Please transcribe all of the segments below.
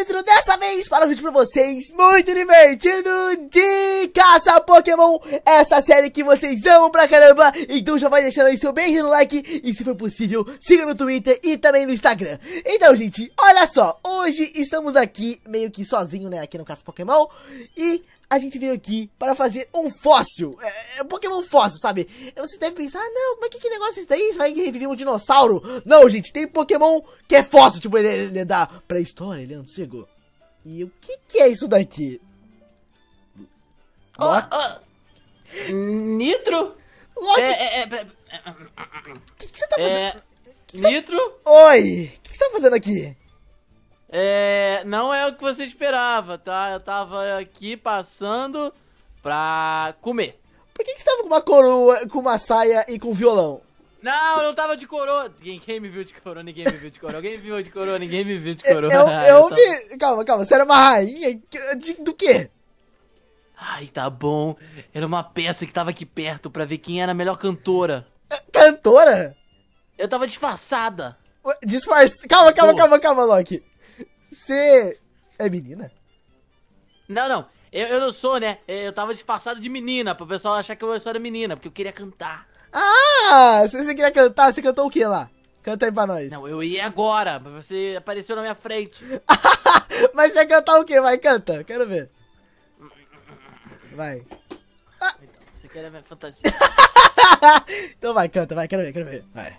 dentro dessa dessa vez para o vídeo pra vocês muito divertido de caça Pokémon, essa série que vocês amam pra caramba, então já vai deixando aí seu beijo no like e se for possível, siga no Twitter e também no Instagram. Então gente, olha só, hoje estamos aqui meio que sozinho né, aqui no Caça Pokémon e a gente veio aqui para fazer um fóssil. É, é um Pokémon fóssil, sabe? Você deve pensar, ah, não, mas que, que negócio é isso daí? Você vai reviver um dinossauro? Não, gente, tem Pokémon que é fóssil. Tipo, ele, ele é da pré-história, ele é antigo. E o que, que é isso daqui? Oh, oh. Nitro? Loki? É, é, é, O é, é, que, que, você tá fazendo? É, tá nitro? Tá... Oi! O que, você tá fazendo aqui? É. Não é o que você esperava, tá? Eu tava aqui passando pra comer. Por que, que você tava com uma coroa, com uma saia e com um violão? Não, eu não tava de coroa. Ninguém me viu de coroa, ninguém me viu de coroa. Alguém me viu de coroa, ninguém me viu de coroa. Eu, ah, eu vi. Calma, calma. Você era uma rainha? De, do quê? Ai, tá bom. Era uma peça que tava aqui perto pra ver quem era a melhor cantora. É, cantora? Eu tava disfarçada. Disfarçada. Calma, calma, calma, calma, Loki. Você é menina? Não, não. Eu, eu não sou, né? Eu tava disfarçado de menina, pro pessoal achar que eu só era menina, porque eu queria cantar. Ah! Você queria cantar? Você cantou o que lá? Canta aí pra nós. Não, eu ia agora, mas você apareceu na minha frente. mas você ia cantar o que? Vai, canta. Quero ver. Vai. Ah! você quer a minha fantasia? então vai, canta, vai, quero ver, quero ver. Vai.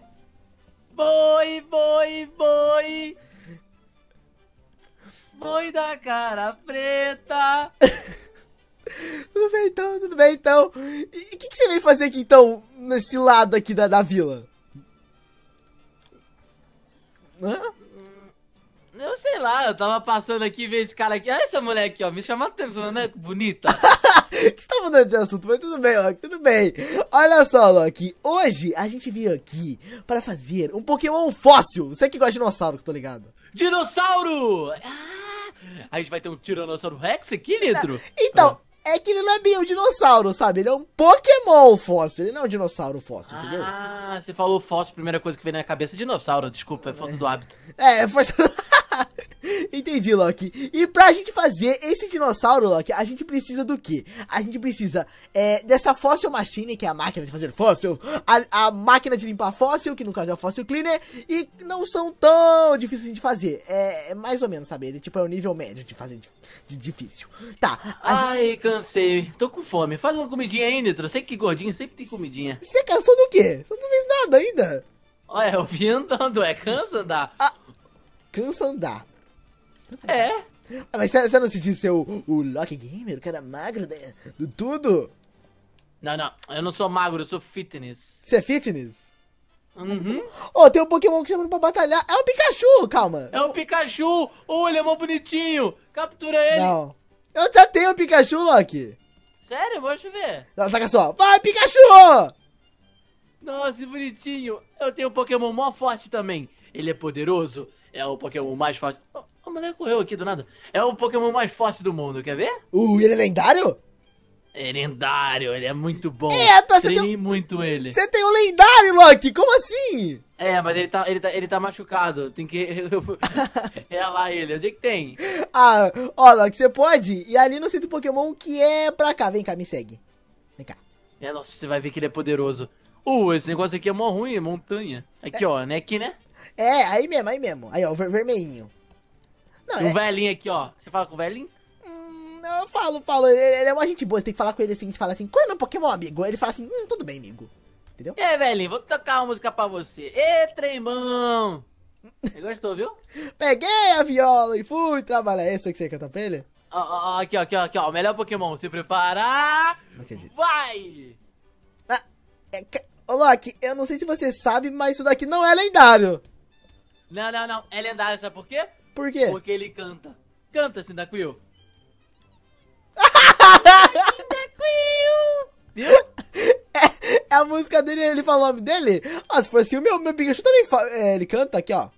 Boi, boi, boi. Boi da cara preta. Tudo bem então, tudo bem então. E o que, que, você veio fazer aqui então, nesse lado aqui da, da vila? Hã? Eu sei lá, eu tava passando aqui e vi esse cara aqui. Olha essa mulher aqui, ó, me chama atenção, né? Bonita. Você tá mudando de assunto, mas tudo bem, Loki, tudo bem. Olha só, Loki, hoje a gente veio aqui para fazer um Pokémon fóssil. Você que gosta de dinossauro, que tô ligado. Dinossauro! Ah! A gente vai ter um Tiranossauro Rex aqui, Nitro? Então, ah é que ele não é bem um dinossauro, sabe? Ele é um Pokémon fóssil, ele não é um dinossauro fóssil, ah, entendeu? Ah, você falou fóssil, primeira coisa que veio na minha cabeça, é dinossauro, desculpa, é força do hábito. É, é força do hábito. Entendi, Loki. E pra gente fazer esse dinossauro, Loki, a gente precisa do quê? A gente precisa é, dessa fóssil machine, que é a máquina de fazer fóssil, a, a, máquina de limpar fóssil, que no caso é o fóssil cleaner, e não são tão difíceis de fazer. É, é mais ou menos, sabe? Ele, tipo, é o nível médio de fazer de, de difícil. Tá. Ai, gente... cansei. Tô com fome. Faz uma comidinha aí, Nitro. Sei que gordinho sempre tem comidinha. Você cansou do quê? Você não fez nada ainda. Olha, eu vi andando, é cansa andar. Ah, cansa andar. É. Ah, mas você não se diz ser o, o Loki Gamer, o cara magro de, né? do tudo? Não, não, eu não sou magro, eu sou fitness. Você é fitness? Uhum. Oh, tem um Pokémon que chamando pra batalhar. É o um Pikachu, calma. É o um Pikachu! Oh, ele é mó bonitinho! Captura ele! Não. Eu já tenho o Pikachu, Loki! Sério? Vou chover. Não, saca só. Vai, Pikachu! Nossa, bonitinho. Eu tenho um Pokémon mó forte também. Ele é poderoso, é o Pokémon mais forte. Oh, moleque correu aqui do nada. É o Pokémon mais forte do mundo, quer ver? Uh, ele é lendário? É lendário, ele é muito bom. É, tá, Treinei tem... muito ele. Você tem um lendário, Loki, como assim? É, mas ele tá, ele tá, ele tá machucado, tem que... é lá ele, onde é que tem? Ah, ó, Loki, você pode E ali no centro Pokémon que é pra cá. Vem cá, me segue. Vem cá. É, nossa, você vai ver que ele é poderoso. Uh, esse negócio aqui é mó ruim, é montanha. Aqui, é. ó, né? Aqui, né? É, aí mesmo, aí mesmo. Aí, ó, o ver vermelhinho. Não, o é... velhinho aqui, ó. Você fala com o velhinho? Hum, eu falo, falo. Ele, ele, é uma gente boa. Você tem que falar com ele assim. Você fala assim, quando é um Pokémon, amigo? Ele fala assim, hum, tudo bem, amigo. Entendeu? É, velhinho, vou tocar uma música pra você. Ê, tremão! Você gostou, viu? Peguei a viola e fui trabalhar. isso que você canta pra ele? Ó, ó, ó, aqui, ó, aqui, ó, aqui, ó. Melhor Pokémon, se preparar. Não acredito. Vai! Ah, é, ô, Loki, eu não sei se você sabe, mas isso daqui não é lendário. Não, não, não. É lendário, sabe por quê? Por quê? Porque ele canta. Canta, Cyndaquil. Cyndaquil! Viu? É, a música dele, ele fala o nome dele? Ah, se fosse assim, o meu, meu Pikachu também fala, é, ele canta aqui, ó.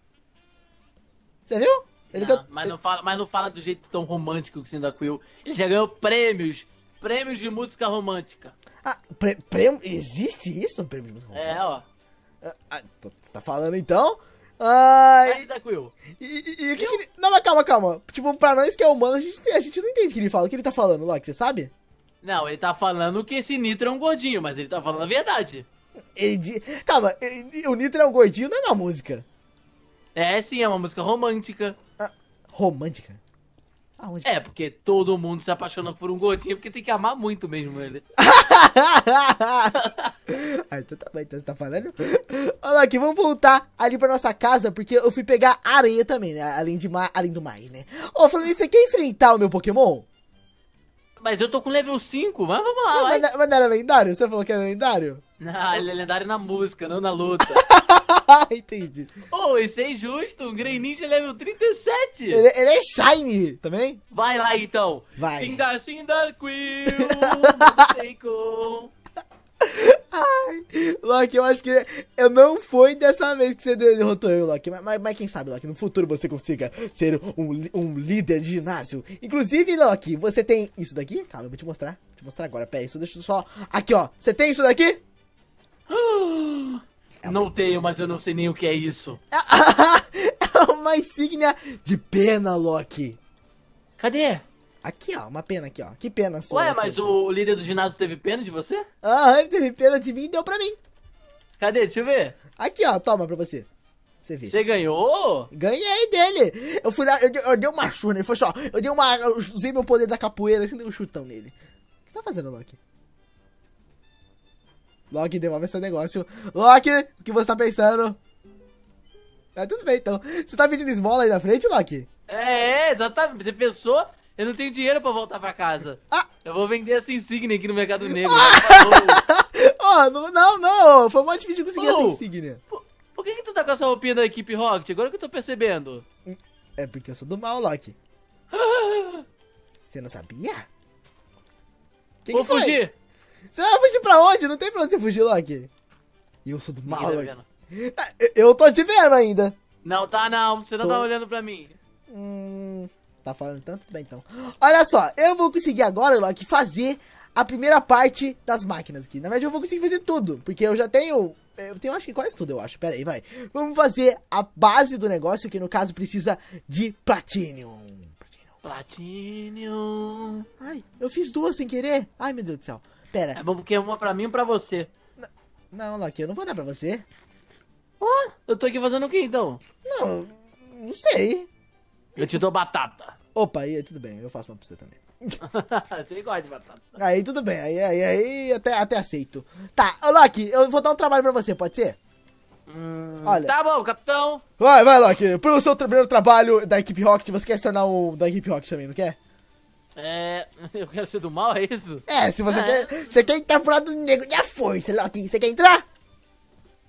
Você viu? Ele não, canta, mas, não fala, mas não fala do jeito tão romântico que o Cyndaquil. Ele já ganhou prêmios. Prêmios de música romântica. Ah, prêmio? Existe isso? prêmios prêmio de música é, romântica? É, ó. Ah, ah tá falando então? Ai. Mas é tranquilo. E, o que, que, ele. Não, mas calma, calma. Tipo, pra nós que é humano, a gente, a gente não entende o que ele fala. O que ele tá falando, Loki, você sabe? Não, ele tá falando que esse Nitro é um gordinho, mas ele tá falando a verdade. Ele, calma, ele, o Nitro é um gordinho não é uma música. É sim, é uma música romântica. Ah, romântica? Aonde? É, porque todo mundo se apaixona por um gordinho, porque tem que amar muito mesmo ele. ah, então tá bom, então você tá falando? Olha aqui, vamos voltar ali pra nossa casa, porque eu fui pegar areia também, né? Além, de ma... Além do mais, né? Ô, oh, falando você quer enfrentar o meu Pokémon? Mas eu tô com level 5, mas vamos lá. Não, mas, mas não era lendário? Você falou que era lendário? Não, ele é lendário na música, não na luta. Entendi. Ô, oh, isso é injusto. O Grey Ninja é level 37. Ele, ele é Shiny também? Vai lá então. Vai. Singa, singa, quill. Ai, Loki, eu acho que eu não foi dessa vez que você derrotou eu, Loki. Mas, mas, mas, quem sabe, Loki, no futuro você consiga ser um, um líder de ginásio. Inclusive, Loki, você tem isso daqui? Calma, eu vou te mostrar. Vou te mostrar agora. Pera aí, deixa eu só. Aqui, ó. Você tem isso daqui? É não tenho, mas eu não sei nem o que é isso. é uma insígnia de pena, Loki. Cadê? Aqui, ó, uma pena aqui, ó. Que pena sua. Ué, mas aqui. o líder do ginásio teve pena de você? Ah, ele teve pena de mim e deu pra mim. Cadê? Deixa eu ver. Aqui, ó, toma pra você. Você vê. Você ganhou? Ganhei dele. Eu fui lá, eu, eu dei uma churra nele. Foi só, eu dei uma. Eu usei meu poder da capoeira assim, dei um chutão nele. O que você tá fazendo, Loki? Loki, devolve esse negócio. Loki, o que você tá pensando? Ah, tudo bem, então. Você tá pedindo esmola aí na frente, Loki? É, é exatamente. Você pensou? Eu não tenho dinheiro pra voltar pra casa. Ah. Eu vou vender essa insígnia aqui no Mercado Negro. Ah. oh, não, não, não. Foi mais difícil conseguir oh. essa insígnia. Por, por, que, que tu tá com essa roupinha da equipe Rocket? Agora que eu tô percebendo. É porque eu sou do mal, Loki. Você não sabia? Que Vou que fugir! Você vai fugir pra onde? Não tem pra onde você fugir, Loki. Eu sou do tá mal, Loki. Ah, eu tô te vendo ainda. Não, tá não. Você não tá tô... tá olhando pra mim. Hum, tá falando tanto bem, então. Olha só, eu vou conseguir agora, Loki, fazer a primeira parte das máquinas aqui. Na verdade, eu vou conseguir fazer tudo, porque eu já tenho... Eu tenho, acho que quase tudo, eu acho. Pera aí, vai. Vamos fazer a base do negócio, que no caso precisa de Platinum. Platinum. Ai, eu fiz duas sem querer. Ai, meu Deus do céu. Pera. É bom porque é uma pra mim e um pra você. não, Loki, eu não vou dar pra você. Ah, eu tô aqui fazendo o que então? Não, não sei. Eu te dou batata. Opa, aí tudo bem, eu faço uma pra você também. você gosta de batata. Aí tudo bem, aí, aí, aí até, até aceito. Tá, Loki, eu vou dar um trabalho pra você, pode ser? Hum, Olha. Tá bom, capitão. Vai, vai, Loki. Pelo seu primeiro trabalho da equipe Rocket, você quer se tornar um da equipe Rocket também, não quer? É. Eu quero ser do mal, é isso? É, se você é. quer. Você quer entrar pro lado negro da força, Loki. Você quer entrar?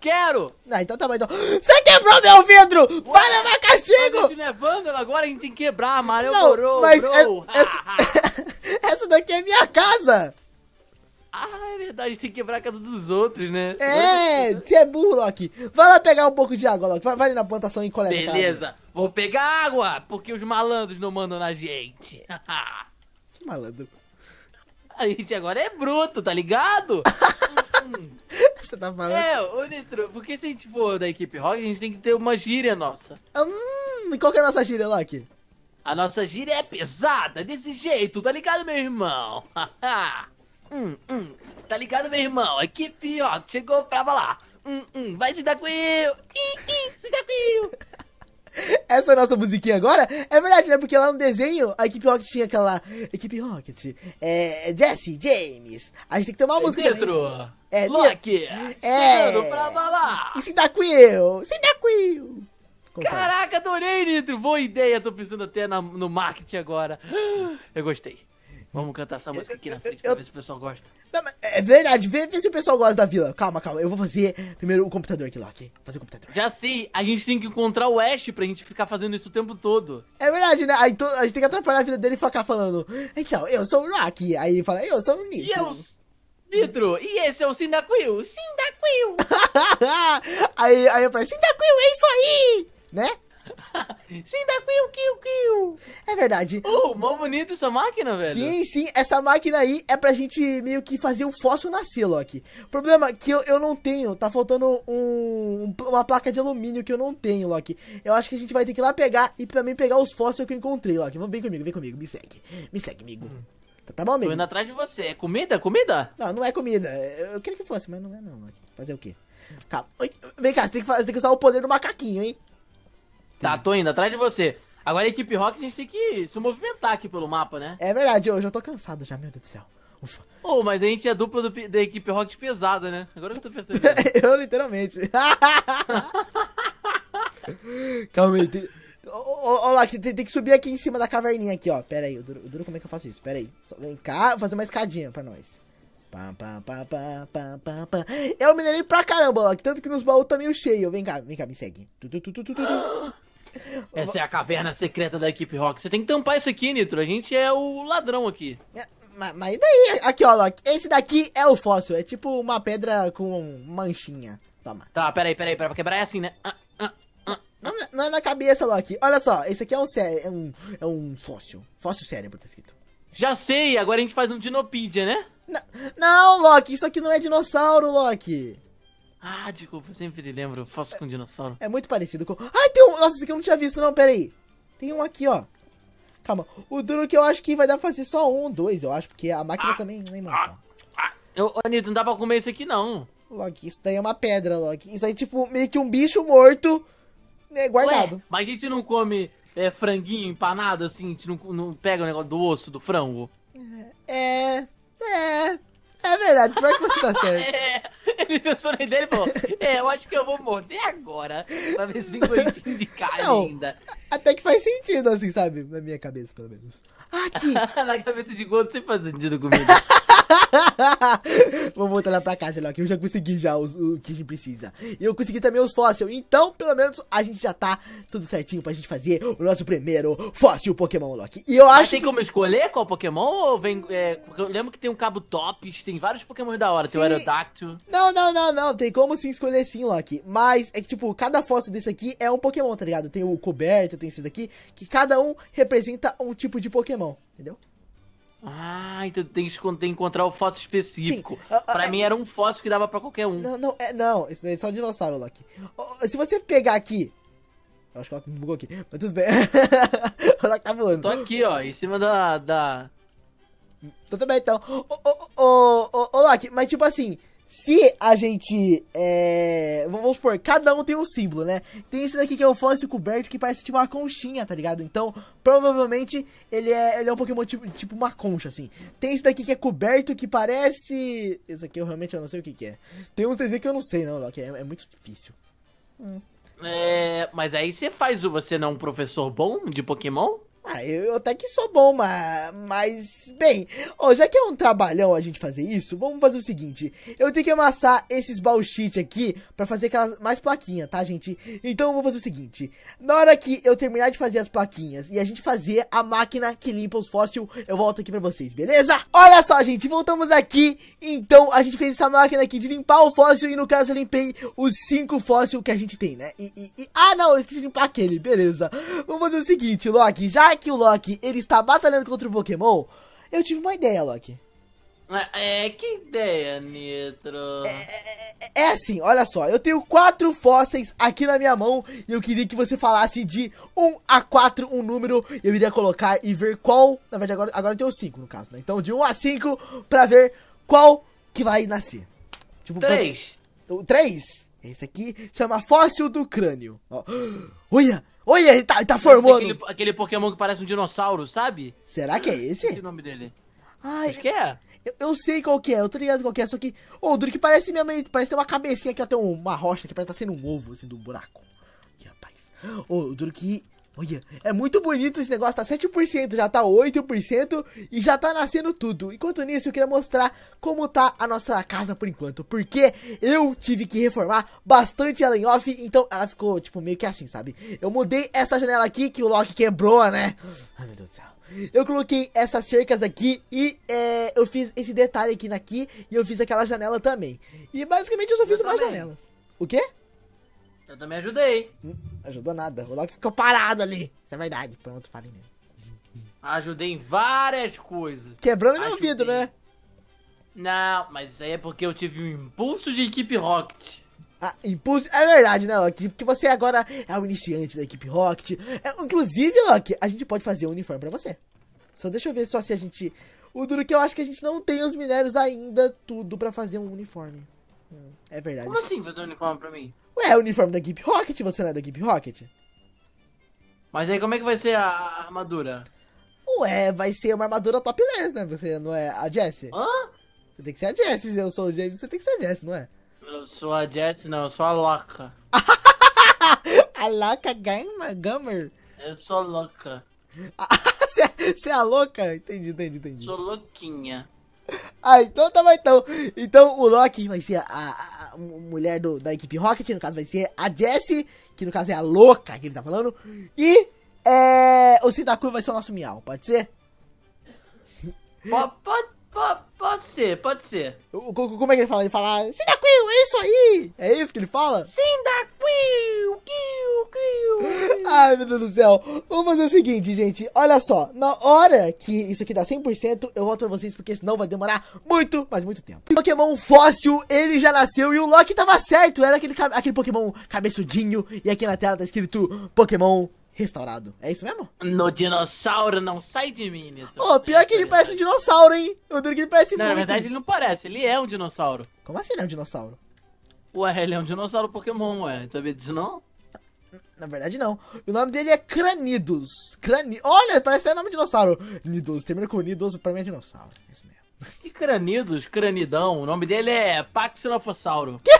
Quero! Ah, então tá bom, então. Você quebrou meu vidro! Ué, Vai levar castigo! Tá levando é agora, a gente tem que quebrar, Mario Não, bro, mas bro. É, essa, essa daqui é minha casa! Ah, é verdade, a gente tem que quebrar a casa dos outros, né? É, você é burro, Loki. Vai lá pegar um pouco de água, Loki. Vai, vai na plantação e coleta Beleza, vou pegar água, porque os malandros não mandam na gente. É malandro. A gente agora é bruto, tá ligado? Você tá falando? É, ô Nitro, porque se a gente for da equipe rock, a gente tem que ter uma gíria nossa. Hum, qual que é a nossa gíria, Loki? A nossa gíria é pesada, desse jeito, tá ligado, meu irmão? hum, hum, tá ligado, meu irmão? A equipe rock chegou pra lá. Hum, hum, vai se dar com eu! Ih, ih, se dar com eu! Essa nossa musiquinha agora é verdade, né? Porque lá no desenho a equipe Rocket tinha aquela. Equipe Rocket, é, Jesse, James. A gente tem que tomar uma é música. Dentro. Também. É, Lucky. É! Pra balar. E se dá com eu Se dá com eu Caraca, adorei, Nitro! Boa ideia, tô pensando até na, no marketing agora. Eu gostei. Vamos cantar essa música aqui na frente pra ver se o pessoal gosta. Não, é verdade, vê, vê, se o pessoal gosta da vila. Calma, calma. Eu vou fazer primeiro o computador aqui, Loki. Fazer o computador. Já sei, a gente tem que encontrar o Ash pra gente ficar fazendo isso o tempo todo. É verdade, né? Aí to... a gente tem que atrapalhar a vida dele e ficar falando. Então, eu sou o Loki. Aí fala, eu sou o Nitro. E eu. Nitro, e esse é o Sindacuil. Sindacuil! aí, aí eu falei, Sindacuil, é isso aí! Né? sim, dá kill, kill, kill. É verdade. Oh, mó bonito essa máquina, velho. Sim, sim. Essa máquina aí é pra gente meio que fazer o fóssil nascer, Loki. problema é que eu, eu não tenho. Tá faltando um, uma placa de alumínio que eu não tenho, Loki. Eu acho que a gente vai ter que ir lá pegar e também pegar os fósseis que eu encontrei, Loki. Vamos, vem comigo, vem comigo. Me segue. Me segue, amigo. Hum. Tá, tá, bom, amigo? Tô indo atrás de você. É comida? Comida? Não, não é comida. Eu queria que fosse, mas não é não. Fazer o quê? Calma. Oi, vem cá, você tem que, fazer, tem que usar o poder do macaquinho, hein? Tá, tô indo, atrás de você. Agora, a equipe Rocket, a gente tem que se movimentar aqui pelo mapa, né? É verdade, Eu já tô cansado já, meu Deus do céu. Ufa. Oh, mas a gente é dupla do, da equipe Rocket pesada, né? Agora que eu tô percebendo. eu, literalmente. Calma aí, tem... Ó lá, tem, tem, que subir aqui em cima da caverninha aqui, ó. Pera aí, o duro, o duro como é que eu faço isso? Pera aí. Só vem cá, fazer uma escadinha pra nós. Pá, pá, pá, pá, Eu minerei pra caramba, ó. Tanto que nos baús tá meio cheio. Vem cá, vem cá, me segue. Tu, tu, tu, tu, tu, tu. Ah, Essa é a caverna secreta da equipe rock. Você tem que tampar isso aqui, Nitro. A gente é o ladrão aqui. É, mas, mas daí? Aqui, ó, Loki. Esse daqui é o fóssil. É tipo uma pedra com manchinha. Toma. Tá, peraí, peraí. Pra quebrar é assim, né? Ah, ah, ah. Não, não, é na cabeça, Loki. Olha só. Esse aqui é um, cé é um, é um fóssil. Fóssil cérebro, tá escrito. Já sei. Agora a gente faz um dinopídia né? Não, não, Loki. Isso aqui não é dinossauro, Loki. Ah, desculpa, eu sempre lembro. Faço com dinossauro. É muito parecido com. Ai, tem um. Nossa, esse aqui eu não tinha visto, não. Pera aí. Tem um aqui, ó. Calma. O duro que eu acho que vai dar pra fazer só um, dois, eu acho, porque a máquina ah, também nem mata. Ah, ah, Ô, não dá pra comer isso aqui, não. Loki, isso daí é uma pedra, Loki. Isso aí, tipo, meio que um bicho morto né, guardado. Ué, mas a gente não come é, franguinho empanado, assim? A gente não, não pega o negócio do osso, do frango? É. É. é. É verdade, pior que você tá certo. é, ele pensou na ideia e falou: É, eu acho que eu vou morder agora pra ver se vou indicar Não, ainda. Até que faz sentido, assim, sabe? Na minha cabeça, pelo menos. Aqui! na cabeça de gordo sempre faz sentido comigo. Vamos voltar lá pra casa, Loki. Eu já consegui já o que a gente precisa. E eu consegui também os fósseis. Então, pelo menos, a gente já tá tudo certinho pra gente fazer o nosso primeiro fóssil Pokémon, Loki. E eu Mas acho tem que... como escolher qual Pokémon? Ou vem... É, eu lembro que tem um Cabo top, tem vários Pokémon da hora. Sim. Tem o Aerodactyl. Não, não, não, não. Tem como sim escolher sim, Loki. Mas é que, tipo, cada fóssil desse aqui é um Pokémon, tá ligado? Tem o coberto, tem esse daqui, que cada um representa um tipo de Pokémon, entendeu? Ah, então tem que, encontrar o fóssil específico. Sim, ah, ah, pra é mim era um fóssil que dava pra qualquer um. Não, não, é, não. Isso daí é só um dinossauro, Loki. Oh, se você pegar aqui. Eu acho que o Loki me bugou aqui, mas tudo bem. o Loki tá voando. Tô aqui, ó, em cima da. da... Tudo então tá bem, então. Ô, ô, ô, Loki, mas tipo assim. Se a gente. É, vamos supor, cada um tem um símbolo, né? Tem esse daqui que é o fóssil coberto que parece tipo uma conchinha, tá ligado? Então, provavelmente ele é, ele é um Pokémon tipo, tipo uma concha, assim. Tem esse daqui que é coberto que parece. Isso aqui eu realmente eu não sei o que, que é. Tem uns desenhos que eu não sei, não, Loki. É, é muito difícil. Hum. É, mas aí você faz o você não é um professor bom de Pokémon? Ah, eu até que sou bom, mas. Mas, bem, ó, já que é um trabalhão a gente fazer isso, vamos fazer o seguinte: eu tenho que amassar esses bullshit aqui pra fazer aquelas mais plaquinhas, tá, gente? Então eu vou fazer o seguinte: na hora que eu terminar de fazer as plaquinhas e a gente fazer a máquina que limpa os fósseis, eu volto aqui pra vocês, beleza? Olha só, gente, voltamos aqui. Então a gente fez essa máquina aqui de limpar o fóssil e no caso eu limpei os cinco fósseis que a gente tem, né? E, e, e... Ah, não, eu esqueci de limpar aquele, beleza. Vamos fazer o seguinte, Loki, já que o Loki ele está batalhando contra o Pokémon, eu tive uma ideia, Loki. É, que ideia, Nitro. É, é, é, é, assim, olha só, eu tenho quatro fósseis aqui na minha mão e eu queria que você falasse de um a quatro, um número. Eu iria colocar e ver qual. Na verdade, agora, agora eu tenho cinco no caso, né? Então, de um a cinco pra ver qual que vai nascer. Tipo, 3. Pra... Esse aqui chama fóssil do crânio. Ó. Olha! Olha, ele tá, ele tá formando. Aquele, aquele, Pokémon que parece um dinossauro, sabe? Será que é esse? Esse é o nome dele. Ai, Acho que é. Eu, eu, sei qual que é, eu tô ligado qual que é, só que... Ô, oh, Druk, parece minha mãe, parece ter uma cabecinha aqui, ó, tem uma rocha que parece estar tá sendo um ovo, assim, do buraco. Aqui, rapaz. Ô, oh, Druk, Olha, é muito bonito esse negócio, tá 7%, já tá 8% e já tá nascendo tudo. Enquanto nisso, eu queria mostrar como tá a nossa casa por enquanto, porque eu tive que reformar bastante ela em off, então ela ficou, tipo, meio que assim, sabe? Eu mudei essa janela aqui que o Loki quebrou, né? Ai, meu Deus do céu. Eu coloquei essas cercas aqui e é, eu fiz esse detalhe aqui naqui e eu fiz aquela janela também. E basicamente eu só fiz mais umas janelas. O quê? Eu também ajudei. Hum, ajudou nada. O Loki ficou parado ali. Isso é verdade. Pronto, falei mesmo. Ajudei em várias coisas. Quebrando ajudei. meu vidro, né? Não, mas isso aí é porque eu tive um impulso de equipe Rocket. Ah, impulso. É verdade, né, Loki? Porque você agora é o iniciante da equipe Rocket. É, inclusive, Loki, a gente pode fazer um uniforme pra você. Só deixa eu ver só se a gente. O duro é que eu acho que a gente não tem os minérios ainda, tudo pra fazer um uniforme. É verdade. Como assim fazer um uniforme pra mim? Ué, é o uniforme da Equipe Rocket, você não é da Equipe Rocket? Mas aí como é que vai ser a armadura? Ué, vai ser uma armadura topless, né? Você não é a Jessie? Hã? Você tem que ser a Jessie, eu sou o James, você tem que ser a Jessie, não é? Eu sou a Jessie, não, eu sou a Loca. a Loca Gamer? gamer. Eu sou louca. É, você é a louca? Entendi, entendi, entendi. Sou louquinha. Ah, então tá bom então. Então o Loki vai ser a, a, a mulher do, da equipe Rocket, no caso vai ser a Jessie, que no caso é a louca que ele tá falando. E é, o Sindaku vai ser o nosso Miau, pode ser? Pode, pode Pode ser, pode ser. Como é que ele fala? Ele fala, Sindaquil, é isso aí! É isso que ele fala? Sindaquil, kill, kill. Ai, meu Deus do céu. Vamos fazer o seguinte, gente. Olha só, na hora que isso aqui dá 100%, eu volto pra vocês, porque senão vai demorar muito, mas muito tempo. Pokémon fóssil, ele já nasceu e o Loki tava certo. Era aquele, aquele Pokémon cabeçudinho e aqui na tela tá escrito Pokémon restaurado. É isso mesmo? No dinossauro não sai de mim, Nito. Ô, oh, pior que ele parece um dinossauro, hein? Eu digo que ele parece não, muito. Na verdade, ele não parece, ele é um dinossauro. Como assim ele é um dinossauro? Ué, ele é um dinossauro Pokémon, ué. Sabia disso não? Na verdade, não. O nome dele é Cranidos. Crani... Olha, parece até nome de dinossauro. Nidos. Termina com Nidos, pra mim é dinossauro. É isso mesmo. Que Cranidos? Cranidão. O nome dele é Paxilofossauro. Que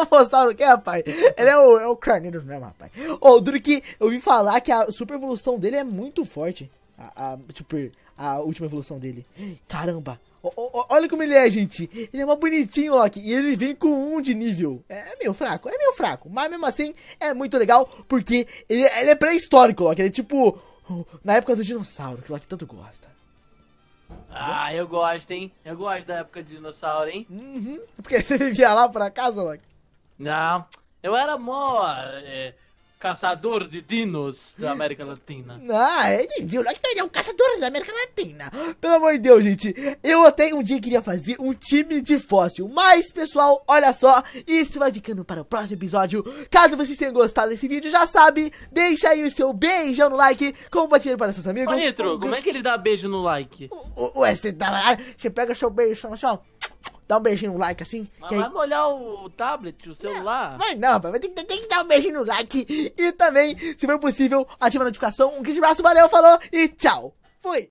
o que rapaz? Ele é o, é o carneiro mesmo, rapaz. Ô, oh, duro que eu vi falar que a super evolução dele é muito forte. A, a, tipo, a última evolução dele. Caramba. O, o, olha como ele é, gente. Ele é mó bonitinho, Loki. E ele vem com um de nível. É, é meio fraco, é meio fraco. Mas mesmo assim, é muito legal. Porque ele, ele é pré-histórico, Loki. Ele é tipo. Na época do dinossauro, que o Loki tanto gosta. Ah, eu gosto, hein? Eu gosto da época de dinossauro, hein? Uhum. Porque você vivia lá por acaso, Loki? Não, eu era mó é, caçador de dinos da América Latina. Ah, entendi. O Loki é um caçador da América Latina. Pelo amor de Deus, gente. Eu até um dia queria fazer um time de fóssil. Mas, pessoal, olha só. Isso vai ficando para o próximo episódio. Caso vocês tenham gostado desse vídeo, já sabe. Deixa aí o seu beijão no like. Compartilha para seus amigos. Ô, Nitro, como é que ele dá beijo no like? Ué, você dá... Você pega o seu beijão, chama, chama. Dá um beijinho no like assim. Mas vai aí... molhar o tablet, o celular? Mas não, vai ter, que dar um beijinho no like. E também, se for possível, ativa a notificação. Um grande abraço, valeu, falou e tchau. Fui!